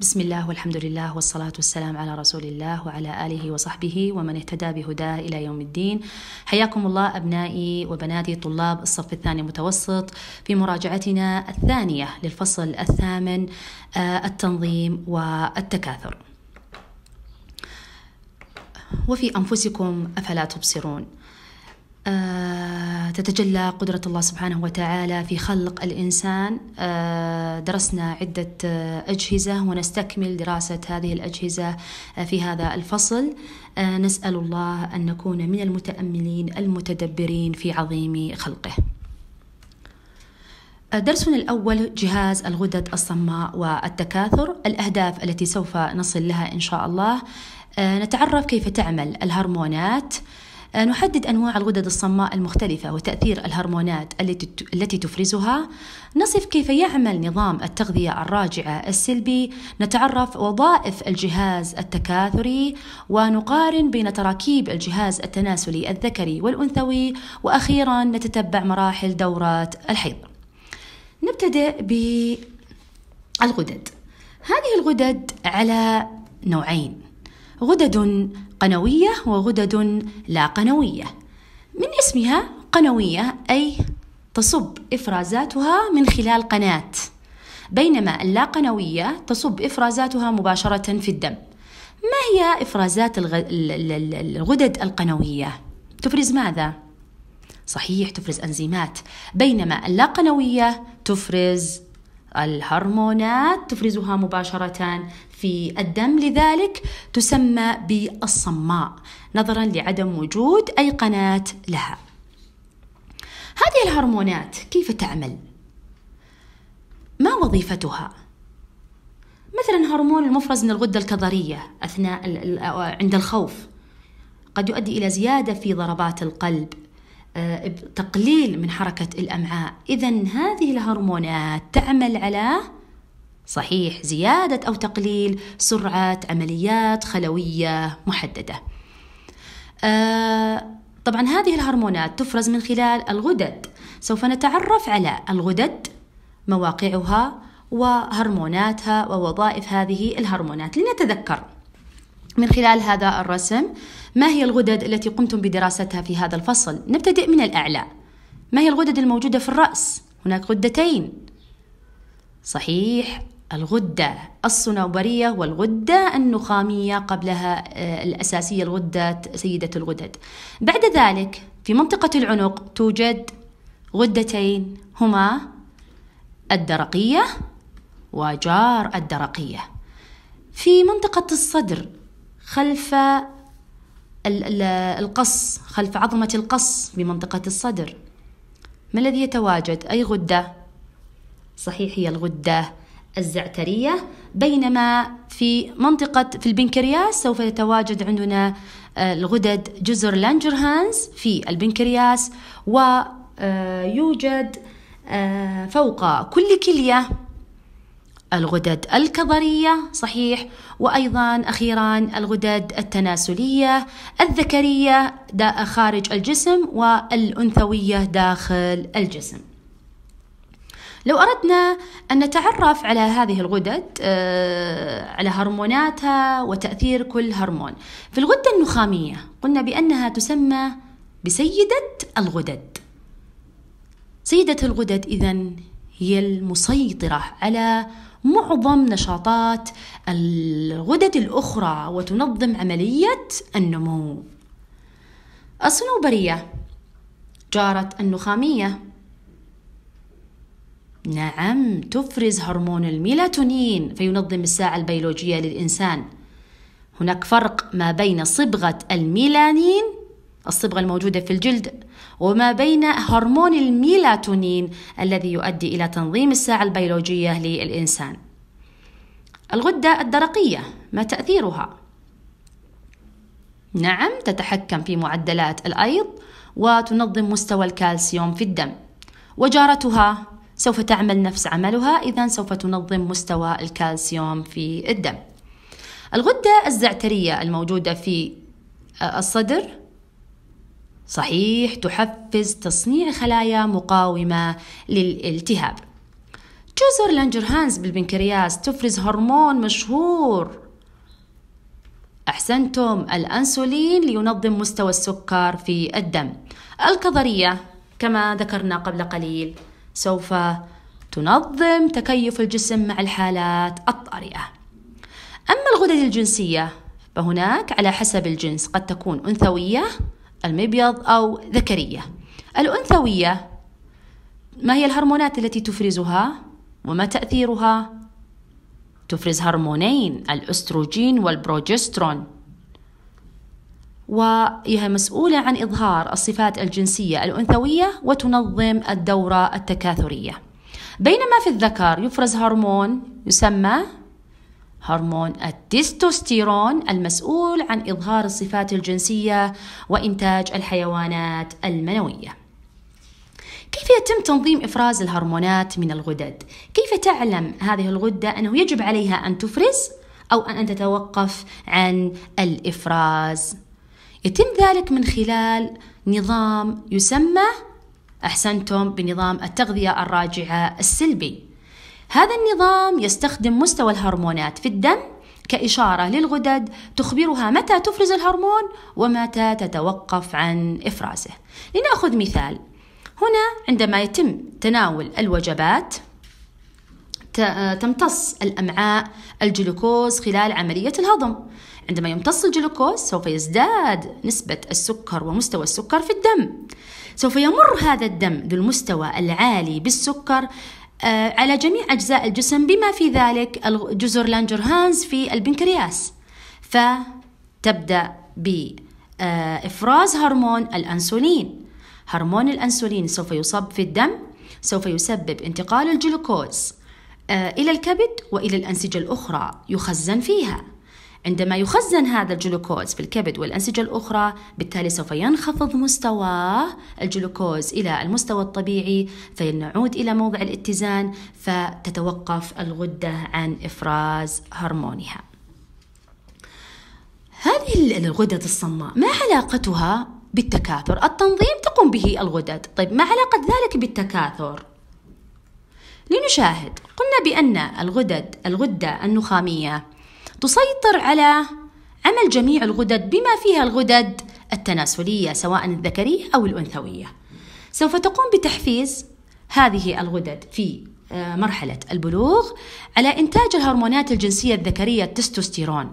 بسم الله والحمد لله والصلاة والسلام على رسول الله وعلى آله وصحبه ومن اهتدى بهداه إلى يوم الدين حياكم الله أبنائي وبناتي طلاب الصف الثاني متوسط في مراجعتنا الثانية للفصل الثامن التنظيم والتكاثر وفي أنفسكم أفلا تبصرون آه، تتجلى قدرة الله سبحانه وتعالى في خلق الإنسان آه، درسنا عدة آه، أجهزة ونستكمل دراسة هذه الأجهزة في هذا الفصل نسأل الله أن نكون من المتأملين المتدبرين في عظيم خلقه درسنا الأول جهاز الغدد الصماء والتكاثر الأهداف التي سوف نصل لها إن شاء الله نتعرف كيف تعمل الهرمونات أه، نحدد أنواع الغدد الصماء المختلفة وتأثير الهرمونات التي تفرزها نصف كيف يعمل نظام التغذية الراجعة السلبي نتعرف وظائف الجهاز التكاثري ونقارن بين تراكيب الجهاز التناسلي الذكري والأنثوي وأخيرا نتتبع مراحل دورات الحيض نبتدئ بالغدد هذه الغدد على نوعين غدد قنوية وغدد لا قنوية من اسمها قنوية أي تصب إفرازاتها من خلال قناة بينما اللا قنوية تصب إفرازاتها مباشرة في الدم ما هي إفرازات الغدد القنوية؟ تفرز ماذا؟ صحيح تفرز أنزيمات بينما اللا قنوية تفرز الهرمونات تفرزها مباشرة في الدم لذلك تسمى بالصماء نظرا لعدم وجود أي قناة لها هذه الهرمونات كيف تعمل؟ ما وظيفتها؟ مثلا هرمون المفرز من الغدة الكظرية أثناء عند الخوف قد يؤدي إلى زيادة في ضربات القلب آه، تقليل من حركة الأمعاء إذا هذه الهرمونات تعمل على صحيح زيادة أو تقليل سرعة عمليات خلوية محددة آه، طبعا هذه الهرمونات تفرز من خلال الغدد سوف نتعرف على الغدد مواقعها وهرموناتها ووظائف هذه الهرمونات لنتذكر من خلال هذا الرسم ما هي الغدد التي قمتم بدراستها في هذا الفصل؟ نبتدئ من الأعلى ما هي الغدد الموجودة في الرأس؟ هناك غدتين صحيح الغدة الصنوبرية والغدة النخامية قبلها آه، الأساسية الغدة سيدة الغدد بعد ذلك في منطقة العنق توجد غدتين هما الدرقية وجار الدرقية في منطقة الصدر خلف القص خلف عظمة القص بمنطقة الصدر ما الذي يتواجد أي غدة صحيح هي الغدة الزعترية بينما في منطقة في البنكرياس سوف يتواجد عندنا آه، الغدد جزر لانجرهانز في البنكرياس ويوجد آه، آه، فوق كل كلية الغدد الكظرية صحيح وأيضا أخيرا الغدد التناسلية الذكرية خارج الجسم والأنثوية داخل الجسم لو أردنا أن نتعرف على هذه الغدد آه، على هرموناتها وتأثير كل هرمون في الغدة النخامية قلنا بأنها تسمى بسيدة الغدد سيدة الغدد إذا هي المسيطرة على معظم نشاطات الغدد الأخرى وتنظم عملية النمو الصنوبرية جارة النخامية نعم تفرز هرمون الميلاتونين فينظم الساعة البيولوجية للإنسان هناك فرق ما بين صبغة الميلانين الصبغة الموجودة في الجلد وما بين هرمون الميلاتونين الذي يؤدي إلى تنظيم الساعة البيولوجية للإنسان الغدة الدرقية ما تأثيرها؟ نعم تتحكم في معدلات الأيض وتنظم مستوى الكالسيوم في الدم وجارتها سوف تعمل نفس عملها إذا سوف تنظم مستوى الكالسيوم في الدم الغدة الزعترية الموجودة في آه، الصدر صحيح تحفز تصنيع خلايا مقاومة للالتهاب جزر لانجرهانز بالبنكرياس تفرز هرمون مشهور أحسنتم الأنسولين لينظم مستوى السكر في الدم الكظرية كما ذكرنا قبل قليل سوف تنظم تكيف الجسم مع الحالات الطارئة أما الغدد الجنسية فهناك على حسب الجنس قد تكون أنثوية المبيض أو ذكرية الأنثوية ما هي الهرمونات التي تفرزها وما تأثيرها تفرز هرمونين الأستروجين والبروجسترون وهي مسؤولة عن إظهار الصفات الجنسية الأنثوية وتنظم الدورة التكاثرية بينما في الذكر يفرز هرمون يسمى هرمون التستوستيرون المسؤول عن إظهار الصفات الجنسية وإنتاج الحيوانات المنوية. كيف يتم تنظيم إفراز الهرمونات من الغدد؟ كيف تعلم هذه الغدة أنه يجب عليها أن تفرز أو أن تتوقف عن الإفراز؟ يتم ذلك من خلال نظام يسمى أحسنتم بنظام التغذية الراجعة السلبي هذا النظام يستخدم مستوى الهرمونات في الدم كإشارة للغدد تخبرها متى تفرز الهرمون ومتى تتوقف عن إفرازه. لنأخذ مثال، هنا عندما يتم تناول الوجبات تمتص الأمعاء الجلوكوز خلال عملية الهضم. عندما يمتص الجلوكوز سوف يزداد نسبة السكر ومستوى السكر في الدم. سوف يمر هذا الدم ذو المستوى العالي بالسكر آه، على جميع أجزاء الجسم بما في ذلك جزر لانجرهانز في البنكرياس فتبدأ بإفراز هرمون الأنسولين هرمون الأنسولين سوف يصب في الدم سوف يسبب انتقال الجلوكوز آه، إلى الكبد وإلى الأنسجة الأخرى يخزن فيها عندما يخزن هذا الجلوكوز في الكبد والأنسجة الأخرى بالتالي سوف ينخفض مستوى الجلوكوز إلى المستوى الطبيعي فنعود إلى موضع الاتزان فتتوقف الغدة عن إفراز هرمونها هذه الغدد الصماء ما علاقتها بالتكاثر التنظيم تقوم به الغدد طيب ما علاقة ذلك بالتكاثر لنشاهد قلنا بأن الغدد الغدة النخامية تسيطر على عمل جميع الغدد بما فيها الغدد التناسلية سواء الذكرية أو الأنثوية سوف تقوم بتحفيز هذه الغدد في آه، مرحلة البلوغ على إنتاج الهرمونات الجنسية الذكرية التستوستيرون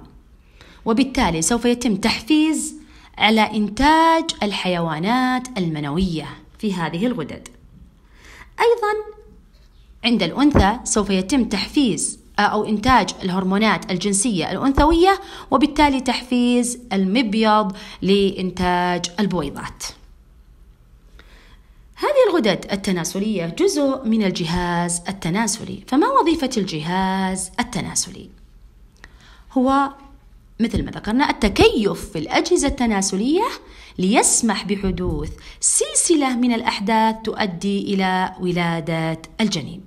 وبالتالي سوف يتم تحفيز على إنتاج الحيوانات المنوية في هذه الغدد أيضا عند الأنثى سوف يتم تحفيز أو إنتاج الهرمونات الجنسية الأنثوية وبالتالي تحفيز المبيض لإنتاج البويضات هذه الغدد التناسلية جزء من الجهاز التناسلي فما وظيفة الجهاز التناسلي؟ هو مثل ما ذكرنا التكيف في الأجهزة التناسلية ليسمح بحدوث سلسلة من الأحداث تؤدي إلى ولادة الجنين.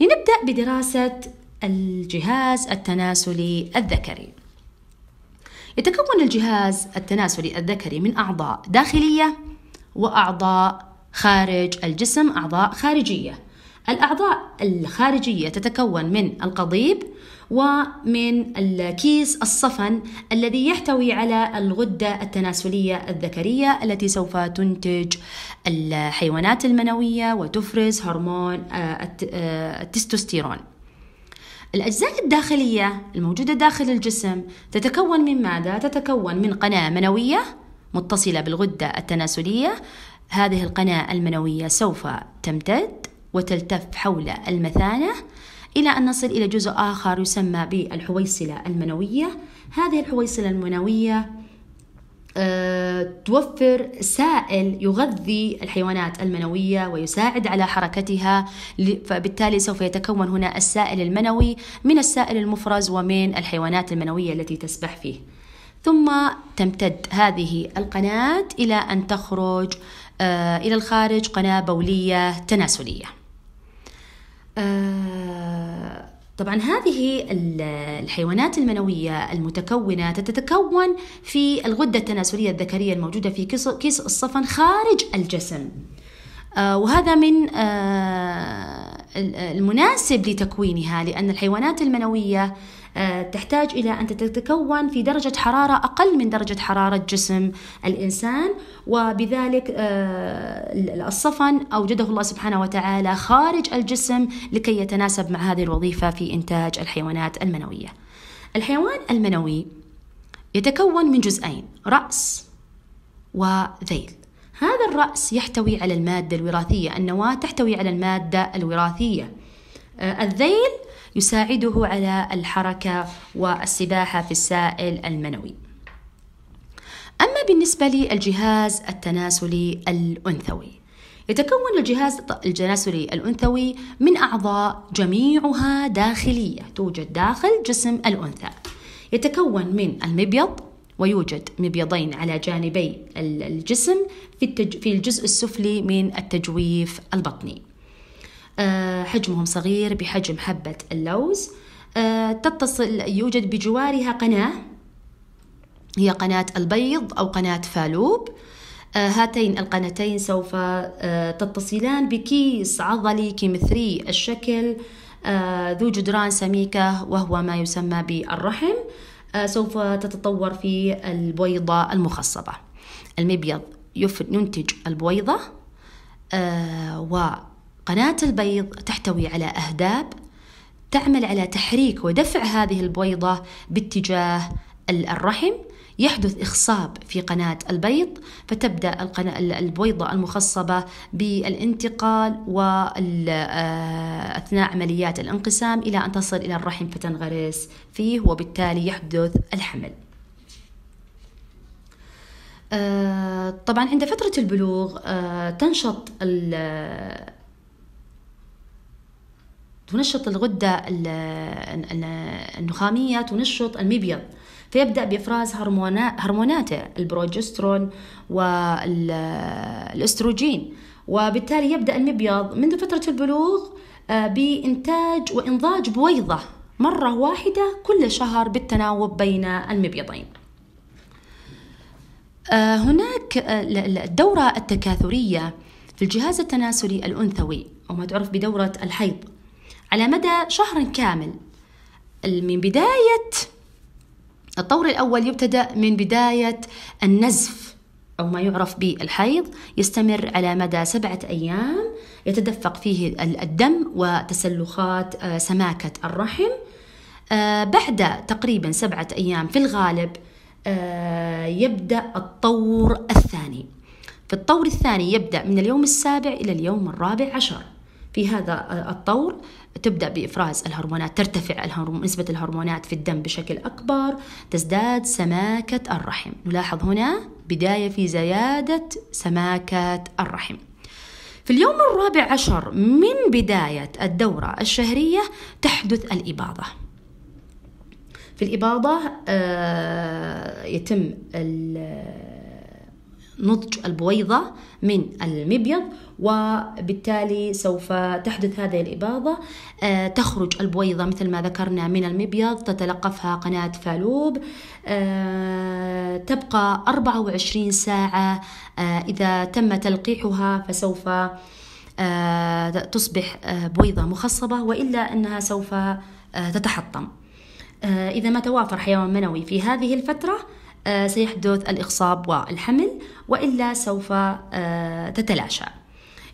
لنبدأ بدراسة الجهاز التناسلي الذكري يتكون الجهاز التناسلي الذكري من أعضاء داخلية وأعضاء خارج الجسم أعضاء خارجية الأعضاء الخارجية تتكون من القضيب ومن الكيس الصفن الذي يحتوي على الغدة التناسلية الذكرية التي سوف تنتج الحيوانات المنوية وتفرز هرمون آه، آه، التستوستيرون الأجزاء الداخلية الموجودة داخل الجسم تتكون من ماذا؟ تتكون من قناة منوية متصلة بالغدة التناسلية هذه القناة المنوية سوف تمتد وتلتف حول المثانة إلى أن نصل إلى جزء آخر يسمى بالحويصلة المنوية هذه الحويصلة المنوية توفر سائل يغذي الحيوانات المنوية ويساعد على حركتها فبالتالي سوف يتكون هنا السائل المنوي من السائل المفرز ومن الحيوانات المنوية التي تسبح فيه ثم تمتد هذه القناة إلى أن تخرج آه، إلى الخارج قناة بولية تناسلية آه، طبعا هذه الحيوانات المنوية المتكونة تتكون في الغدة التناسلية الذكرية الموجودة في كيس الصفن خارج الجسم آه، وهذا من آه، المناسب لتكوينها لأن الحيوانات المنوية آه، تحتاج إلى أن تتكون في درجة حرارة أقل من درجة حرارة جسم الإنسان وبذلك آه، الصفن أوجده الله سبحانه وتعالى خارج الجسم لكي يتناسب مع هذه الوظيفة في إنتاج الحيوانات المنوية الحيوان المنوي يتكون من جزئين رأس وذيل هذا الرأس يحتوي على المادة الوراثية النواة تحتوي على المادة الوراثية آه، الذيل يساعده على الحركة والسباحة في السائل المنوي أما بالنسبة للجهاز التناسلي الأنثوي يتكون الجهاز التناسلي الأنثوي من أعضاء جميعها داخلية توجد داخل جسم الأنثى يتكون من المبيض ويوجد مبيضين على جانبي الجسم في الجزء السفلي من التجويف البطني آه، حجمهم صغير بحجم حبة اللوز آه، تتصل يوجد بجوارها قناة هي قناة البيض أو قناة فالوب آه، هاتين القناتين سوف تتصلان بكيس عضلي كيمثري الشكل ذو جدران سميكة وهو ما يسمى بالرحم سوف تتطور في البويضة المخصبة المبيض ينتج البويضة و قناة البيض تحتوي على أهداب تعمل على تحريك ودفع هذه البويضة باتجاه الرحم يحدث إخصاب في قناة البيض فتبدأ القناة البويضة المخصبة بالانتقال وأثناء آه، عمليات الانقسام إلى أن تصل إلى الرحم فتنغرس فيه وبالتالي يحدث الحمل آه، طبعا عند فترة البلوغ آه، تنشط تنشط الغدة النخامية تنشط المبيض فيبدأ بإفراز هرموناته البروجسترون والأستروجين وبالتالي يبدأ المبيض منذ فترة البلوغ آه، بإنتاج وإنضاج بويضة مرة واحدة كل شهر بالتناوب بين المبيضين آه، هناك آه، الدورة التكاثرية في الجهاز التناسلي الأنثوي أو ما تعرف بدورة الحيض على مدى شهر كامل من بداية الطور الأول يبتدأ من بداية النزف أو ما يعرف بالحيض يستمر على مدى سبعة أيام يتدفق فيه الدم وتسلخات آه، سماكة الرحم آه، بعد تقريبا سبعة أيام في الغالب آه، يبدأ الطور الثاني في الطور الثاني يبدأ من اليوم السابع إلى اليوم الرابع عشر في هذا الطور تبدا بافراز الهرمونات ترتفع الهرم... نسبه الهرمونات في الدم بشكل اكبر تزداد سماكه الرحم نلاحظ هنا بدايه في زياده سماكه الرحم في اليوم الرابع عشر من بدايه الدوره الشهريه تحدث الاباضه في الاباضه آه يتم نضج البويضة من المبيض وبالتالي سوف تحدث هذه الإباضة آه، تخرج البويضة مثل ما ذكرنا من المبيض تتلقفها قناة فالوب آه، تبقى 24 ساعة آه، إذا تم تلقيحها فسوف تصبح بويضة مخصبة وإلا أنها سوف تتحطم إذا ما توافر حيوان منوي في هذه الفترة آه، سيحدث الإخصاب والحمل وإلا سوف آه، تتلاشى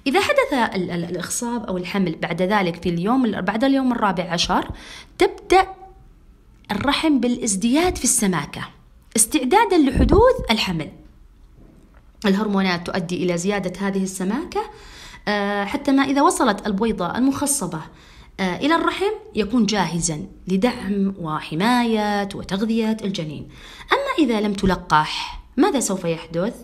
إذا حدث الإخصاب أو الحمل بعد ذلك في اليوم بعد اليوم الرابع عشر تبدأ الرحم بالازدياد في السماكة استعدادا لحدوث الحمل الهرمونات تؤدي إلى زيادة هذه السماكة آه، حتى ما إذا وصلت البويضة المخصبة آه، إلى الرحم يكون جاهزا لدعم وحماية وتغذية الجنين أما إذا لم تلقح ماذا سوف يحدث؟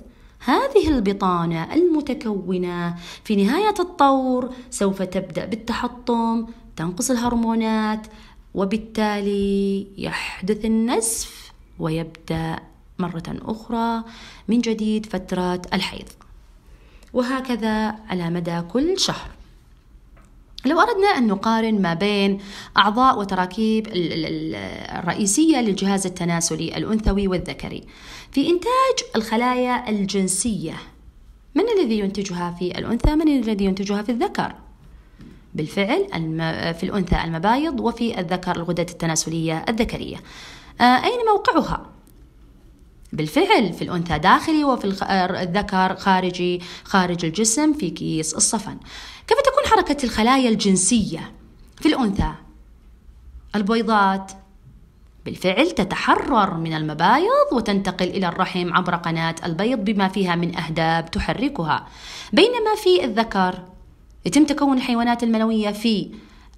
هذه البطانة المتكونة في نهاية الطور سوف تبدأ بالتحطم تنقص الهرمونات وبالتالي يحدث النزف ويبدأ مرة أخرى من جديد فترة الحيض وهكذا على مدى كل شهر لو أردنا أن نقارن ما بين أعضاء وتراكيب الرئيسية للجهاز التناسلي الأنثوي والذكري في إنتاج الخلايا الجنسية من الذي ينتجها في الأنثى من الذي ينتجها في الذكر بالفعل في الأنثى المبايض وفي الذكر الغدد التناسلية الذكرية آه، أين موقعها؟ بالفعل في الأنثى داخلي وفي آه، الذكر خارجي خارج الجسم في كيس الصفن كيف تكون حركة الخلايا الجنسية في الأنثى البيضات بالفعل تتحرر من المبايض وتنتقل إلى الرحم عبر قناة البيض بما فيها من أهداب تحركها بينما في الذكر يتم تكون الحيوانات المنوية في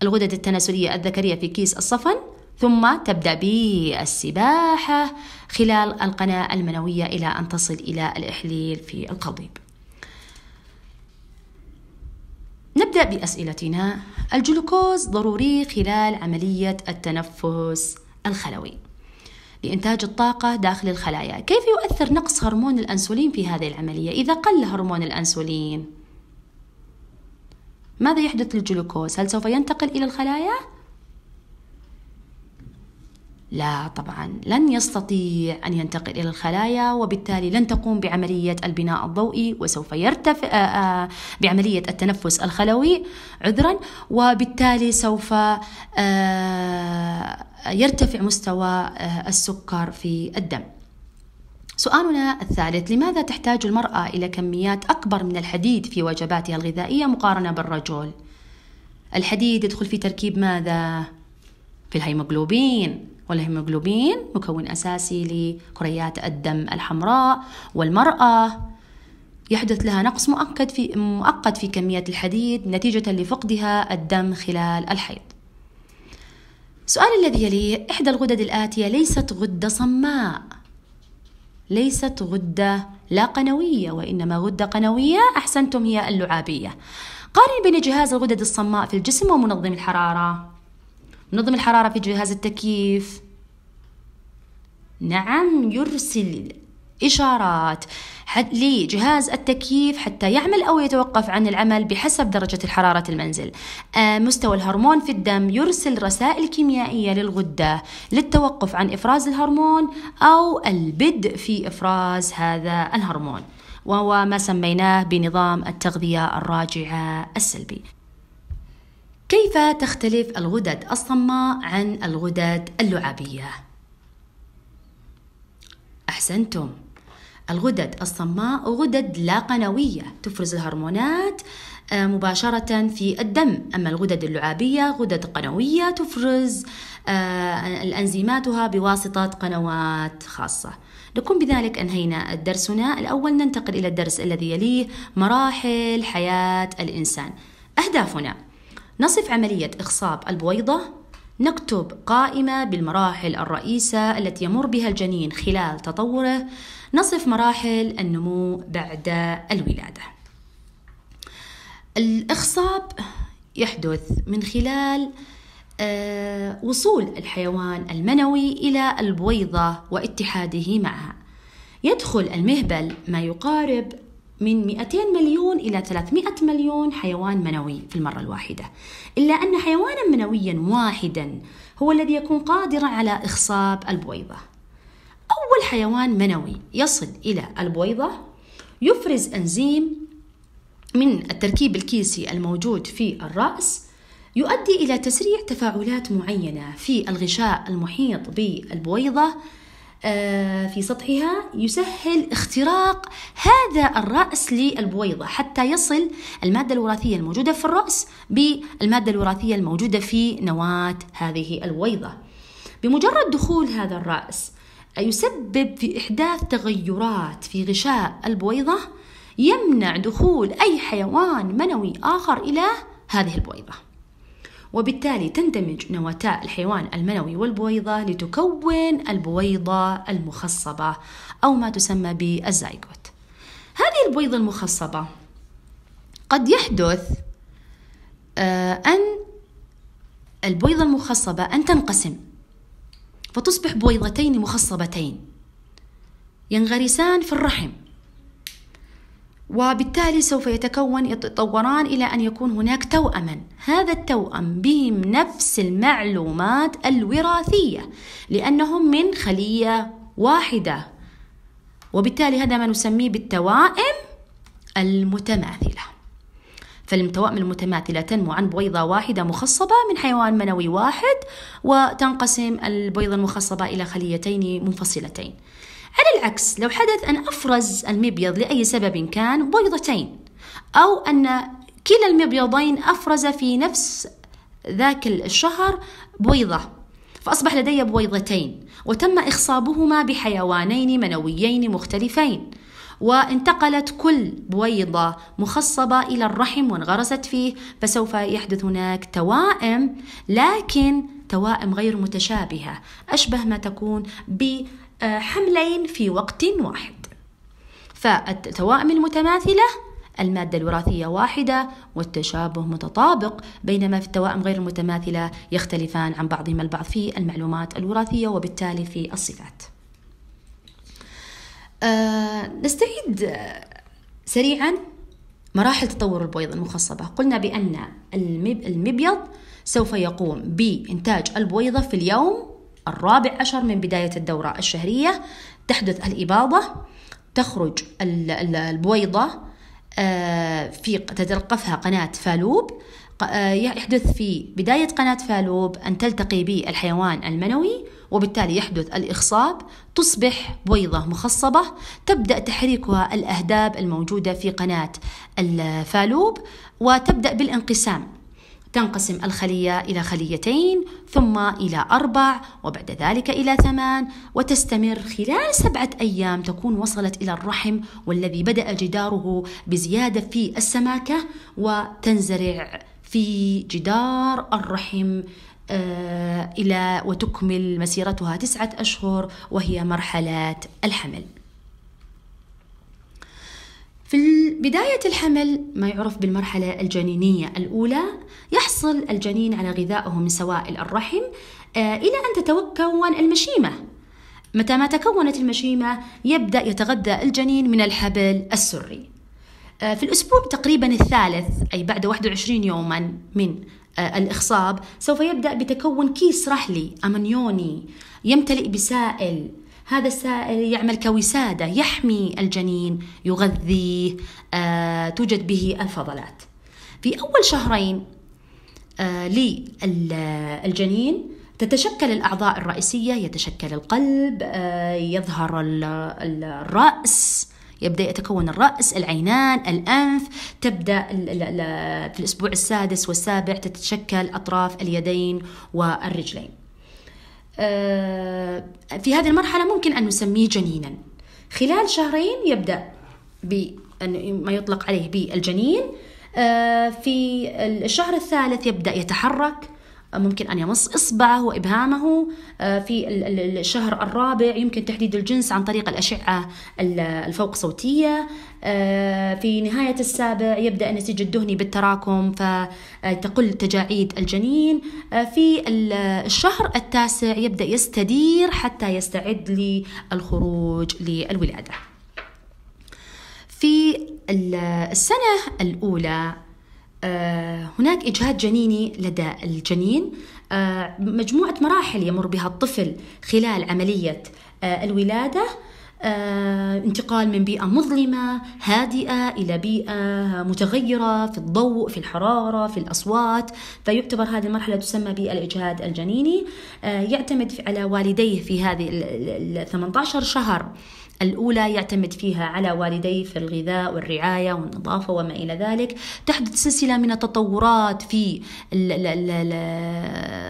الغدد التناسلية الذكرية في كيس الصفن ثم تبدأ بالسباحة خلال القناة المنوية إلى أن تصل إلى الإحليل في القضيب نبدأ بأسئلتنا الجلوكوز ضروري خلال عملية التنفس الخلوي لإنتاج الطاقة داخل الخلايا كيف يؤثر نقص هرمون الأنسولين في هذه العملية؟ إذا قل هرمون الأنسولين ماذا يحدث للجلوكوز؟ هل سوف ينتقل إلى الخلايا؟ لا طبعا لن يستطيع ان ينتقل الى الخلايا وبالتالي لن تقوم بعمليه البناء الضوئي وسوف يرتفع آه، آه، بعمليه التنفس الخلوي عذرا وبالتالي سوف آه، يرتفع مستوى السكر في الدم سؤالنا الثالث لماذا تحتاج المرأة إلى كميات أكبر من الحديد في وجباتها الغذائية مقارنة بالرجل؟ الحديد يدخل في تركيب ماذا؟ في الهيموغلوبين والهيموغلوبين مكون أساسي لكريات الدم الحمراء والمرأة يحدث لها نقص مؤكد في مؤقت في كمية الحديد نتيجة لفقدها الدم خلال الحيض. سؤال الذي يليه إحدى الغدد الآتية ليست غدة صماء ليست غدة لا قنوية وإنما غدة قنوية أحسنتم هي اللعابية قارن بين جهاز الغدد الصماء في الجسم ومنظم الحرارة نظم الحرارة في جهاز التكييف نعم يرسل إشارات لجهاز التكييف حتى يعمل أو يتوقف عن العمل بحسب درجة الحرارة المنزل آه، مستوى الهرمون في الدم يرسل رسائل كيميائية للغدة للتوقف عن إفراز الهرمون أو البدء في إفراز هذا الهرمون وهو ما سميناه بنظام التغذية الراجعة السلبي كيف تختلف الغدد الصماء عن الغدد اللعابية؟ أحسنتم الغدد الصماء غدد لا قنوية تفرز الهرمونات آه، مباشرة في الدم أما الغدد اللعابية غدد قنوية تفرز آه، الأنزيماتها بواسطة قنوات خاصة نكون بذلك أنهينا درسنا الأول ننتقل إلى الدرس الذي يليه مراحل حياة الإنسان أهدافنا نصف عملية إخصاب البويضة نكتب قائمة بالمراحل الرئيسة التي يمر بها الجنين خلال تطوره نصف مراحل النمو بعد الولادة الإخصاب يحدث من خلال آه، وصول الحيوان المنوي إلى البويضة واتحاده معها يدخل المهبل ما يقارب من 200 مليون إلى 300 مليون حيوان منوي في المرة الواحدة إلا أن حيوانا منويا واحدا هو الذي يكون قادرا على إخصاب البويضة أول حيوان منوي يصل إلى البويضة يفرز أنزيم من التركيب الكيسي الموجود في الرأس يؤدي إلى تسريع تفاعلات معينة في الغشاء المحيط بالبويضة آه، في سطحها يسهل اختراق هذا الرأس للبويضة حتى يصل المادة الوراثية الموجودة في الرأس بالمادة الوراثية الموجودة في نواة هذه البويضة بمجرد دخول هذا الرأس يسبب في إحداث تغيرات في غشاء البويضة يمنع دخول أي حيوان منوي آخر إلى هذه البويضة وبالتالي تندمج نواتاء الحيوان المنوي والبويضة لتكون البويضة المخصبة أو ما تسمى بالزايغوت هذه البويضة المخصبة قد يحدث آه، أن البويضة المخصبة أن تنقسم فتصبح بويضتين مخصبتين ينغرسان في الرحم وبالتالي سوف يتكون يتطوران إلى أن يكون هناك توأما هذا التوأم بهم نفس المعلومات الوراثية لأنهم من خلية واحدة وبالتالي هذا ما نسميه بالتوائم المتماثلة فالتوائم المتماثلة تنمو عن بويضة واحدة مخصبة من حيوان منوي واحد وتنقسم البويضة المخصبة إلى خليتين منفصلتين على العكس لو حدث أن أفرز المبيض لأي سبب كان بيضتين أو أن كلا المبيضين أفرز في نفس ذاك الشهر بويضة فأصبح لدي بويضتين وتم إخصابهما بحيوانين منويين مختلفين وانتقلت كل بويضة مخصبة إلى الرحم وانغرست فيه فسوف يحدث هناك توائم لكن توائم غير متشابهة أشبه ما تكون ب آه، حملين في وقت واحد فالتوائم المتماثلة المادة الوراثية واحدة والتشابه متطابق بينما في التوائم غير المتماثلة يختلفان عن بعضهما البعض في المعلومات الوراثية وبالتالي في الصفات أه نستعيد سريعا مراحل تطور البويض المخصبة قلنا بأن المبيض سوف يقوم بإنتاج البويضة في اليوم الرابع عشر من بداية الدورة الشهرية تحدث الإباضة تخرج البويضة آه، في تتلقفها قناة فالوب آه، يحدث في بداية قناة فالوب أن تلتقي بالحيوان المنوي وبالتالي يحدث الإخصاب تصبح بويضة مخصبة تبدأ تحريكها الأهداب الموجودة في قناة الفالوب وتبدأ بالانقسام تنقسم الخلية إلى خليتين ثم إلى أربع وبعد ذلك إلى ثمان وتستمر خلال سبعة أيام تكون وصلت إلى الرحم والذي بدأ جداره بزيادة في السماكة وتنزرع في جدار الرحم آه، إلى وتكمل مسيرتها تسعة أشهر وهي مرحلة الحمل في بداية الحمل ما يعرف بالمرحلة الجنينية الأولى يحصل الجنين على غذائه من سوائل الرحم آه، إلى أن تتكون المشيمة متى ما تكونت المشيمة يبدأ يتغذى الجنين من الحبل السري آه، في الأسبوع تقريبا الثالث أي بعد 21 يوما من آه، الإخصاب سوف يبدأ بتكون كيس رحلي أمنيوني يمتلئ بسائل هذا السائل يعمل كوسادة يحمي الجنين يغذيه آه، توجد به الفضلات في أول شهرين آه، للجنين تتشكل الأعضاء الرئيسية يتشكل القلب آه، يظهر الرأس يبدا يتكون الراس العينان الانف تبدا في الاسبوع السادس والسابع تتشكل اطراف اليدين والرجلين آه، في هذه المرحلة ممكن أن نسميه جنينا خلال شهرين يبدأ ما يطلق عليه بالجنين آه، في الشهر الثالث يبدأ يتحرك ممكن أن يمص إصبعه وإبهامه آه، في الشهر الرابع يمكن تحديد الجنس عن طريق الأشعة الفوق صوتية آه، في نهاية السابع يبدأ النسيج الدهني بالتراكم فتقل تجاعيد الجنين آه، في الشهر التاسع يبدأ يستدير حتى يستعد للخروج للولادة في السنة الأولى آه، هناك إجهاد جنيني لدى الجنين آه، مجموعة مراحل يمر بها الطفل خلال عملية آه، الولادة انتقال من بيئة مظلمة هادئة إلى بيئة متغيرة في الضوء في الحرارة في الأصوات فيعتبر هذه المرحلة تسمى بالإجهاد الجنيني يعتمد على والديه في هذه 18 شهر الأولى يعتمد فيها على والديه في الغذاء والرعاية والنظافة وما إلى ذلك تحدث سلسلة من التطورات في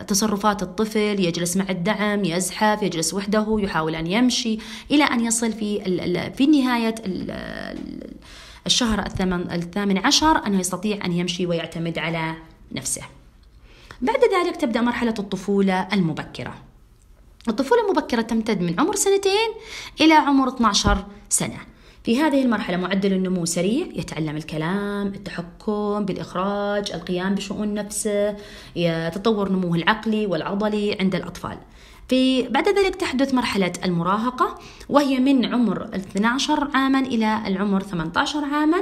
تصرفات الطفل يجلس مع الدعم يزحف يجلس وحده يحاول أن يمشي إلى أن يصل في في نهاية الشهر الثامن عشر أنه يستطيع أن يمشي ويعتمد على نفسه بعد ذلك تبدأ مرحلة الطفولة المبكرة الطفولة المبكرة تمتد من عمر سنتين إلى عمر 12 سنة في هذه المرحلة معدل النمو سريع يتعلم الكلام التحكم بالإخراج القيام بشؤون نفسه يتطور نموه العقلي والعضلي عند الأطفال في بعد ذلك تحدث مرحلة المراهقة وهي من عمر 12 عاما إلى العمر 18 عاما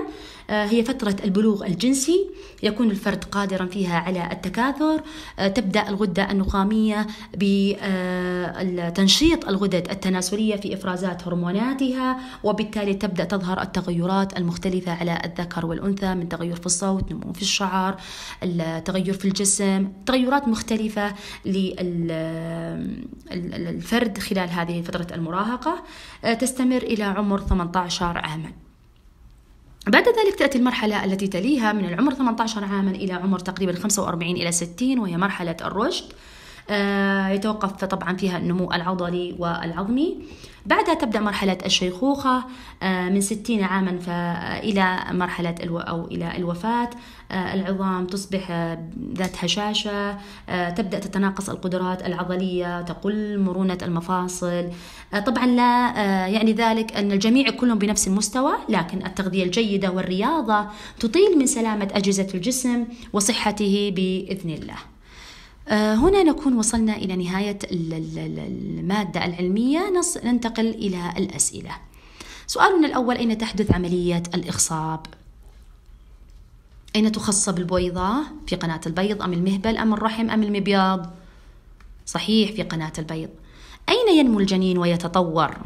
آه، هي فترة البلوغ الجنسي يكون الفرد قادرا فيها على التكاثر آه، تبدأ الغدة النخامية بتنشيط آه، الغدد التناسلية في إفرازات هرموناتها وبالتالي تبدأ تظهر التغيرات المختلفة على الذكر والأنثى من تغير في الصوت نمو في الشعر التغير في الجسم تغيرات مختلفة للفرد خلال هذه فترة المراهقة تستمر إلى عمر 18 عاماً بعد ذلك تأتي المرحلة التي تليها من العمر 18 عاما إلى عمر تقريبا 45 إلى 60 وهي مرحلة الرشد آه، يتوقف طبعا فيها النمو العضلي والعظمي بعدها تبدأ مرحلة الشيخوخة آه، من 60 عاما إلى مرحلة الو أو إلى الوفاة آه، العظام تصبح ذات هشاشة تبدأ تتناقص القدرات العضلية تقل مرونة المفاصل طبعا لا يعني ذلك أن الجميع كلهم بنفس المستوى لكن التغذية الجيدة والرياضة تطيل من سلامة أجهزة الجسم وصحته بإذن الله آه، هنا نكون وصلنا إلى نهاية المادة العلمية ننتقل إلى الأسئلة سؤالنا الأول أين تحدث عملية الإخصاب؟ أين تخصب البويضة؟ في قناة البيض أم المهبل أم الرحم أم المبياض؟ صحيح في قناة البيض أين ينمو الجنين ويتطور؟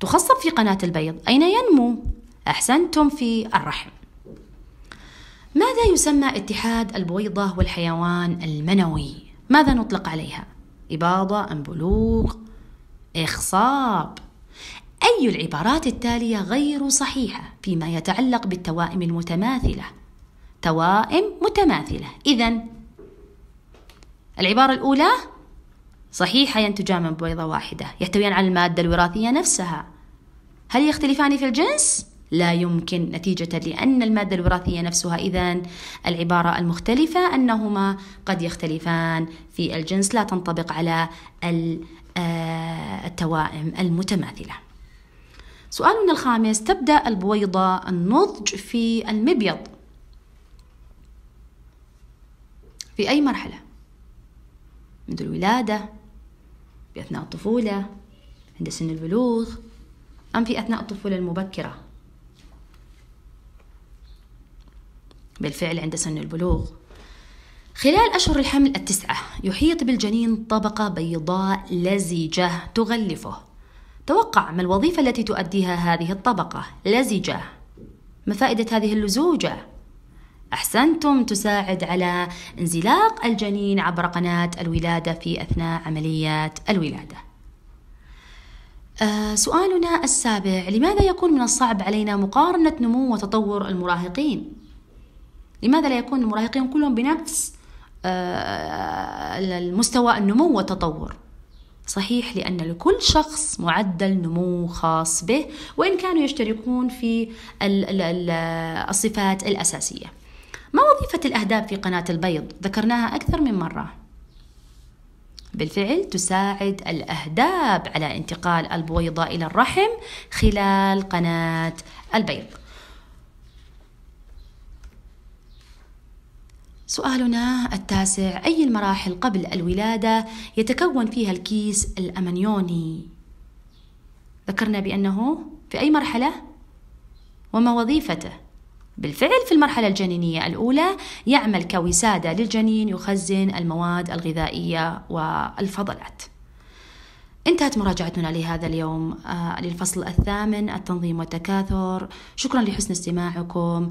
تخصب في قناة البيض أين ينمو؟ أحسنتم في الرحم ماذا يسمى اتحاد البويضة والحيوان المنوي؟ ماذا نطلق عليها؟ إباضة أم بلوغ؟ إخصاب أي العبارات التالية غير صحيحة فيما يتعلق بالتوائم المتماثلة؟ توائم متماثلة إذا العبارة الأولى صحيحة ينتجان من بويضة واحدة يحتويان على المادة الوراثية نفسها هل يختلفان في الجنس؟ لا يمكن نتيجة لأن المادة الوراثية نفسها إذا العبارة المختلفة أنهما قد يختلفان في الجنس لا تنطبق على آه، التوائم المتماثلة سؤالنا الخامس تبدأ البويضة النضج في المبيض في أي مرحلة؟ منذ الولادة في أثناء الطفولة عند سن البلوغ أم في أثناء الطفولة المبكرة بالفعل عند سن البلوغ خلال أشهر الحمل التسعة يحيط بالجنين طبقة بيضاء لزجة تغلفه توقع ما الوظيفة التي تؤديها هذه الطبقة لزجة ما فائدة هذه اللزوجة؟ أحسنتم تساعد على انزلاق الجنين عبر قناة الولادة في أثناء عمليات الولادة. آه، سؤالنا السابع لماذا يكون من الصعب علينا مقارنة نمو وتطور المراهقين؟ لماذا لا يكون المراهقين كلهم بنفس آه، المستوى النمو والتطور صحيح لأن لكل شخص معدل نمو خاص به وإن كانوا يشتركون في الصفات الأساسية ما وظيفة الأهداف في قناة البيض؟ ذكرناها أكثر من مرة بالفعل تساعد الأهداب على انتقال البويضة إلى الرحم خلال قناة البيض سؤالنا التاسع أي المراحل قبل الولادة يتكون فيها الكيس الأمنيوني؟ ذكرنا بأنه في أي مرحلة؟ وما وظيفته؟ بالفعل في المرحلة الجنينية الأولى يعمل كوسادة للجنين يخزن المواد الغذائية والفضلات. انتهت مراجعتنا لهذا اليوم آه، للفصل الثامن التنظيم والتكاثر شكرا لحسن استماعكم